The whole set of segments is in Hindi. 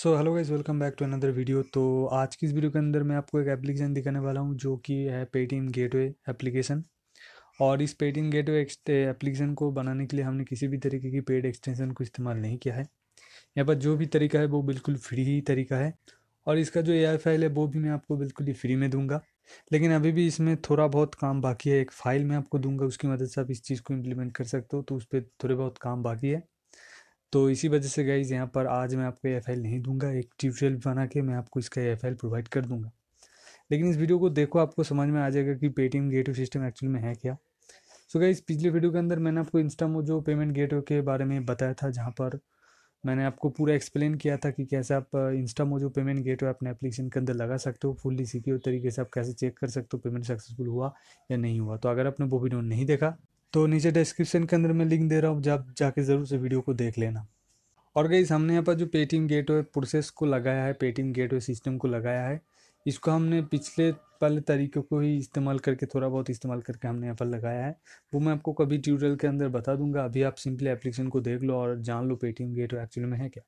so hello guys welcome back to another video तो आज की इस वीडियो के अंदर मैं आपको एक एप्लीकेशन दिखाने वाला हूँ जो कि है पेटीएम गेटवे एप्लीकेशन और इस पेटीएम गेटवे एप्लीकेशन को बनाने के लिए हमने किसी भी तरीके की पेड एक्सटेंशन को इस्तेमाल नहीं किया है यहाँ पर जो भी तरीका है वो बिल्कुल फ्री ही तरीका है और इसका जो ए फाइल है वो भी मैं आपको बिल्कुल ही फ्री में दूंगा लेकिन अभी भी इसमें थोड़ा बहुत काम बाकी है एक फ़ाइल मैं आपको दूंगा उसकी मदद से आप इस चीज़ को इम्प्लीमेंट कर सकते हो तो उस पर थोड़े बहुत काम बाकी है तो इसी वजह से गाइज यहाँ पर आज मैं आपको एफ नहीं दूंगा एक ट्यूटोरियल बना के मैं आपको इसका एफ प्रोवाइड कर दूंगा लेकिन इस वीडियो को देखो आपको समझ में आ जाएगा कि पेटीएम गेट सिस्टम एक्चुअल में है क्या सो गाइज पिछले वीडियो के अंदर मैंने आपको इंस्टामो जो पेमेंट गेट के बारे में बताया था जहाँ पर मैंने आपको पूरा एक्सप्लेन किया था कि कैसे आप इंस्टामो जो पेमेंट गेट अपने एप्लीकेशन के अंदर लगा सकते हो फुल्ली सिक्योर तरीके से आप कैसे चेक कर सकते हो पेमेंट सक्सेसफुल हुआ या नहीं हुआ तो अगर आपने वो वीडियो नहीं देखा तो नीचे डिस्क्रिप्शन के अंदर मैं लिंक दे रहा हूँ जब जाके ज़रूर से वीडियो को देख लेना और गई हमने यहाँ पर जो पेटीएम गेट वे प्रोसेस को लगाया है पेटीएम गेट वे सिस्टम को लगाया है इसको हमने पिछले पहले तरीक़ों को ही इस्तेमाल करके थोड़ा बहुत इस्तेमाल करके हमने यहाँ पर लगाया है वो मैं आपको कभी ट्यूटोरियल के अंदर बता दूंगा अभी आप सिंपली एप्लीकेशन को देख लो और जान लो पेटीएम गेट एक्चुअली में है क्या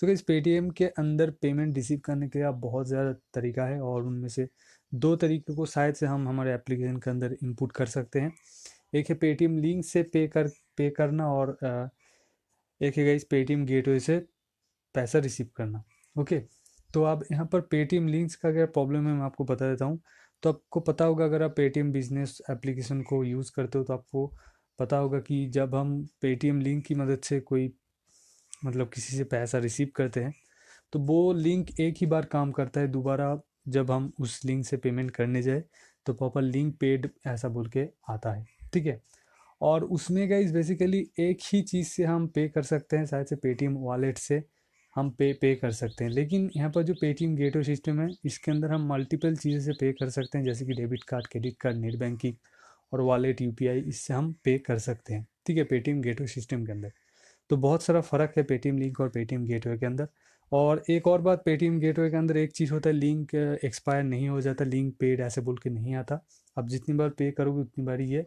सो गई इस पेटीएम के अंदर पेमेंट रिसीव करने के आप बहुत ज़्यादा तरीका है और उनमें से दो तरीके को शायद से हम हमारे एप्लीकेशन के अंदर इनपुट कर सकते हैं एक है पेटीएम लिंक से पे कर पे करना और एक है गई पेटीएम वे से पैसा रिसीव करना ओके तो आप यहाँ पर पेटीएम लिंक्स का क्या प्रॉब्लम है मैं आपको बता देता हूँ तो आपको पता होगा अगर आप पेटीएम बिजनेस एप्लीकेशन को यूज़ करते हो तो आपको पता होगा कि जब हम पेटीएम लिंक की मदद से कोई मतलब किसी से पैसा रिसीव करते हैं तो वो लिंक एक ही बार काम करता है दोबारा जब हम उस लिंक से पेमेंट करने जाए तो प्रॉपर लिंक पेड ऐसा बोल के आता है ठीक है और उसमें गाइज बेसिकली एक ही चीज़ से हम पे कर सकते हैं शायद से पेटीएम वॉलेट से हम पे पे कर सकते हैं लेकिन यहाँ पर जो पेटीएम गेटवे सिस्टम है इसके अंदर हम मल्टीपल चीज़ें से पे कर सकते हैं जैसे कि debit card credit card net banking और वॉलेट यू इससे हम पे कर सकते हैं ठीक है पेटीएम गेटवे सिस्टम के अंदर तो बहुत सारा फ़र्क है पेटीएम लिंक और पेटीएम गेटवे के अंदर और एक और बात पेटीएम गेटवे के अंदर एक चीज़ होता है लिंक एक्सपायर uh, नहीं हो जाता लिंक पेड ऐसे बोल के नहीं आता अब जितनी बार पे करोगे उतनी बार ये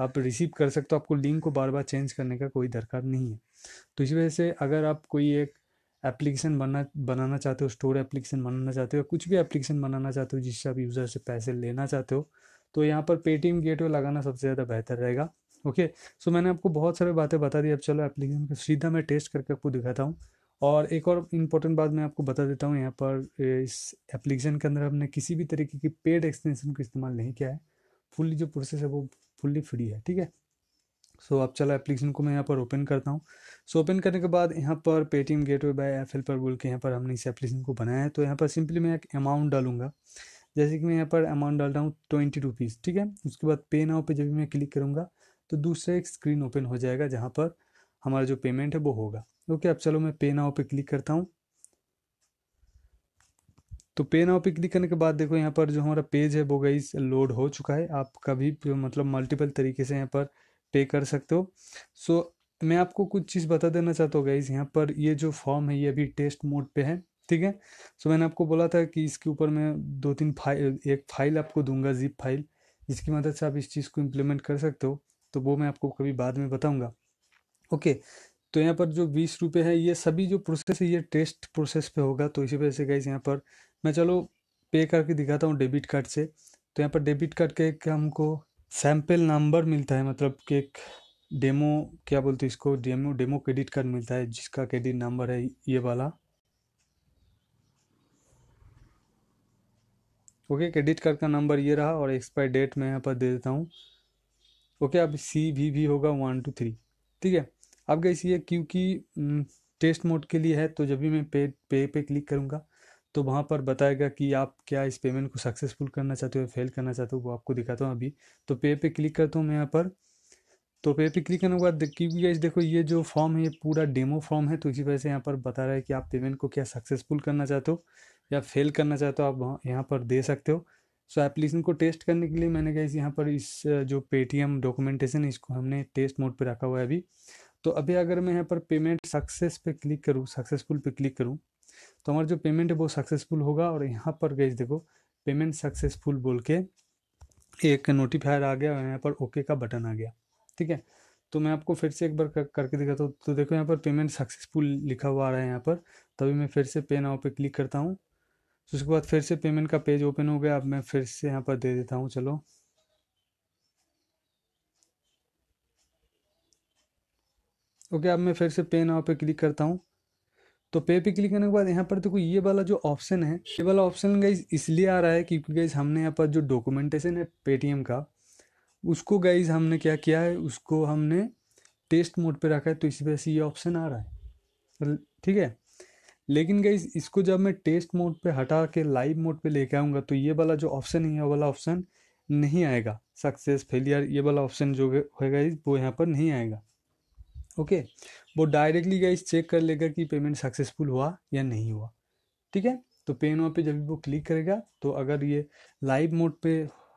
आप रिसीव कर सकते हो आपको लिंक को बार बार चेंज करने का कोई दरकार नहीं है तो इस वजह से अगर आप कोई एक एप्लीकेशन बनना बनाना चाहते हो स्टोर एप्लीकेशन बनाना चाहते हो कुछ भी एप्लीकेशन बनाना चाहते हो जिससे आप यूज़र से पैसे लेना चाहते हो तो यहाँ पर पेटीएम गेट वे लगाना सबसे ज़्यादा बेहतर रहेगा ओके सो मैंने आपको बहुत सारी बातें बता दी अब चलो एप्लीकेशन को सीधा मैं टेस्ट करके आपको दिखाता हूँ और एक और इम्पोर्टेंट बात मैं आपको बता देता हूँ यहाँ पर इस एप्लीकेशन के अंदर हमने किसी भी तरीके की पेड एक्सटेंशन को इस्तेमाल नहीं किया है फुल्ली जो प्रोसेस है वो फुल्ली फ्री है ठीक है सो so, अब चलो एप्लीकेशन को मैं यहाँ पर ओपन करता हूँ सो so, ओपन करने के बाद यहाँ पर पेटीएम गेट वे बाय एफ पर बोल के यहाँ पर हमने इस एप्लीकेशन को बनाया है तो यहाँ पर सिंपली मैं एक अमाउंट डालूंगा जैसे कि मैं यहाँ पर अमाउंट डाल रहा हूँ ट्वेंटी रुपीज़ ठीक है उसके बाद पे नाव पे जब भी मैं क्लिक करूँगा तो दूसरा एक स्क्रीन ओपन हो जाएगा जहाँ पर हमारा जो पेमेंट है वो होगा ओके अब चलो मैं पे नाव पे क्लिक करता हूँ तो पे नाउ पे क्लिक करने के बाद देखो यहाँ पर जो हमारा पेज है वो गई लोड हो चुका है आप कभी मतलब मल्टीपल तरीके से यहाँ पर पे कर सकते हो सो मैं आपको कुछ चीज़ बता देना चाहता हूँ गाइज यहाँ पर ये जो फॉर्म है ये अभी टेस्ट मोड पे है ठीक है सो मैंने आपको बोला था कि इसके ऊपर मैं दो तीन फाइल एक फाइल आपको दूंगा जिप फाइल जिसकी मदद से आप इस चीज़ को इम्प्लीमेंट कर सकते हो तो वो मैं आपको कभी बाद में बताऊँगा ओके तो यहाँ पर जो बीस रुपये है ये सभी जो प्रोसेस है ये टेस्ट प्रोसेस पे होगा तो इसी वजह से गाइज यहाँ पर मैं चलो पे करके दिखाता हूँ डेबिट कार्ड से तो यहाँ पर डेबिट कार्ड का एक हमको सैम्पल नंबर मिलता है मतलब कि एक डेमो क्या बोलते हैं इसको डेमो डेमो क्रेडिट कार्ड मिलता है जिसका क्रेडिट नंबर है ये वाला ओके क्रेडिट कार्ड का नंबर ये रहा और एक्सपायर डेट मैं यहाँ पर दे देता हूँ ओके अब सी वी भी होगा वन टू थ्री ठीक है अब गई ये क्योंकि हम्म, टेस्ट मोड के लिए है तो जब भी मैं पे पे पे क्लिक करूँगा तो वहाँ पर बताएगा कि आप क्या इस पेमेंट को सक्सेसफुल करना चाहते हो या फेल करना चाहते हो वो आपको दिखाता हूँ अभी तो पे पे क्लिक करता हूँ मैं यहाँ पर तो पे पे क्लिक करने के बाद क्योंकि गाइज देखो ये जो फॉर्म है ये पूरा डेमो फॉर्म है तो इसी वजह से यहाँ पर बता रहा है कि आप पेमेंट को क्या सक्सेसफुल करना चाहते हो या फेल करना चाहते हो आप यहाँ पर दे सकते हो सो एप्लीकेशन को टेस्ट करने के लिए मैंने गाइज यहाँ पर इस जो पेटीएम डॉक्यूमेंटेशन इसको हमने टेस्ट मोड पर रखा हुआ है अभी तो अभी अगर मैं यहाँ पर पेमेंट सक्सेस पे क्लिक करूँ सक्सेसफुल पे क्लिक करूँ तो हमारा जो पेमेंट है वो सक्सेसफुल होगा और यहाँ पर गई देखो पेमेंट सक्सेसफुल बोल के एक नोटिफायर आ गया और यहाँ पर ओके का बटन आ गया ठीक है तो मैं आपको फिर से एक बार कर, करके दिखाता हूँ तो देखो यहाँ पर पेमेंट सक्सेसफुल लिखा हुआ आ रहा है यहाँ पर तभी मैं फिर से पे नाव पे क्लिक करता हूँ तो उसके बाद फिर से पेमेंट का पेज ओपन हो गया अब मैं फिर से यहाँ पर दे देता हूँ चलो ओके अब मैं फिर से पे नाव पे क्लिक करता हूँ तो पे पे क्लिक करने के बाद यहाँ पर देखो ये वाला जो ऑप्शन है ये वाला ऑप्शन गाइज इसलिए आ रहा है क्योंकि गाइज हमने यहाँ पर जो डॉक्यूमेंटेशन है पेटीएम का उसको गाइज हमने क्या किया है उसको हमने टेस्ट मोड पे रखा है तो इसी वजह से ये ऑप्शन आ रहा है ठीक है लेकिन गाइज इसको जब मैं टेस्ट मोड पर हटा के लाइव मोड पर लेके आऊँगा तो ये वाला जो ऑप्शन है ये वाला ऑप्शन नहीं आएगा सक्सेस फेलियर ये वाला ऑप्शन जो है गाइज वो यहाँ पर नहीं आएगा ओके वो डायरेक्टली गाइस चेक कर लेगा कि पेमेंट सक्सेसफुल हुआ या नहीं हुआ ठीक है तो पे नाउ पे जब भी वो क्लिक करेगा तो अगर ये लाइव मोड पे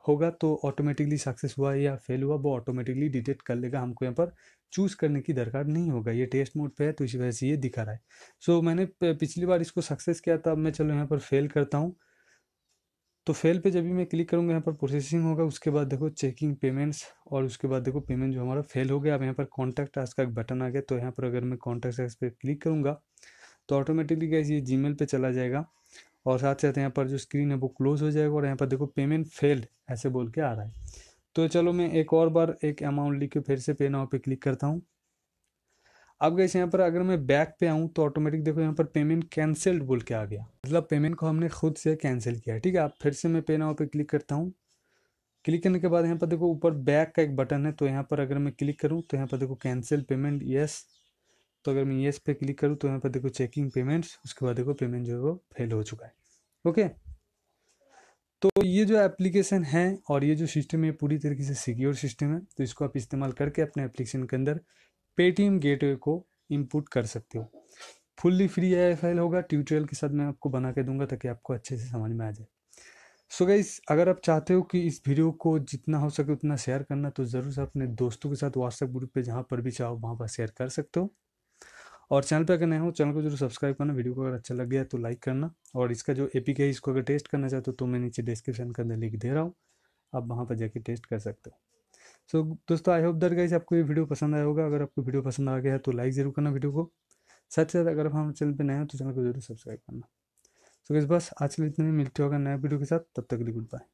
होगा तो ऑटोमेटिकली सक्सेस हुआ या फेल हुआ वो ऑटोमेटिकली डिटेक्ट कर लेगा हमको यहाँ पर चूज़ करने की दरकार नहीं होगा ये टेस्ट मोड पे है तो इसी वजह से ये दिखा रहा है सो so, मैंने पिछली बार इसको सक्सेस किया था अब मैं चलो यहाँ पर फेल करता हूँ तो फेल पे जब भी मैं क्लिक करूँगा यहाँ पर प्रोसेसिंग होगा उसके बाद देखो चेकिंग पेमेंट्स और उसके बाद देखो पेमेंट जो हमारा फेल हो गया अब यहाँ पर कॉन्टैक्ट आज का एक बटन आ गया तो यहाँ पर अगर मैं कॉन्टैक्ट आज पर क्लिक करूँगा तो ऑटोमेटिकली कैसे ये जी पर चला जाएगा और साथ साथ यहाँ पर जो स्क्रीन है वो क्लोज हो जाएगा और यहाँ पर देखो पेमेंट फेल्ड ऐसे बोल के आ रहा है तो चलो मैं एक और बार एक अमाउंट लिख के फिर से पे नाव पे क्लिक करता हूँ अब कैसे यहाँ पर अगर मैं बैक पे आऊँ तो ऑटोमेटिक देखो यहाँ पर पेमेंट कैंसल्ड बोल के आ गया मतलब पेमेंट को हमने खुद से कैंसिल किया ठीक है आप फिर से मैं पे नाव पे क्लिक करता हूँ क्लिक करने के बाद यहाँ पर देखो ऊपर बैक का एक बटन है तो यहाँ पर अगर मैं क्लिक करूँ तो यहाँ पर देखो कैंसिल पेमेंट येस तो अगर मैं येस पे क्लिक करूँ तो यहाँ पर देखो चेकिंग पेमेंट्स उसके बाद देखो पेमेंट जो है वो फेल हो चुका है ओके तो ये जो एप्लीकेशन है और ये जो सिस्टम है पूरी तरीके से सिक्योर सिस्टम है तो इसको आप इस्तेमाल करके अपने एप्लीकेशन के अंदर पेटीएम गेटवे को इनपुट कर सकते हो फुल्ली फ्री है फाइल होगा ट्यूटोरियल के साथ मैं आपको बना के दूंगा ताकि आपको अच्छे से समझ में आ जाए सो गई अगर आप चाहते हो कि इस वीडियो को जितना हो सके उतना शेयर करना तो ज़रूर से अपने दोस्तों के साथ व्हाट्सएप ग्रुप पे जहाँ पर भी चाहो वहाँ पर शेयर कर सकते हो और चैनल पे अगर नए हो चैनल को जरूर सब्सक्राइब करना वीडियो को अगर अच्छा लग गया तो लाइक करना और इसका जो ए पी के इसको अगर टेस्ट करना चाहते हो तो मैं नीचे डिस्क्रिप्शन के अंदर लिंक दे रहा हूँ आप वहाँ पर जाके टेस्ट कर सकते हो सो दोस्तों आई होप दर गाइस आपको ये वीडियो पसंद आया होगा अगर आपको वीडियो पसंद आ गया है तो लाइक ज़रूर करना वीडियो को साथ ही साथ अगर आप हमारे चैनल पर नए हो तो चैनल को जरूर सब्सक्राइब करना तो so, इस बस आज के लिए इतने मिलते होगा नए वीडियो के साथ तब तक के लिए गुड बाय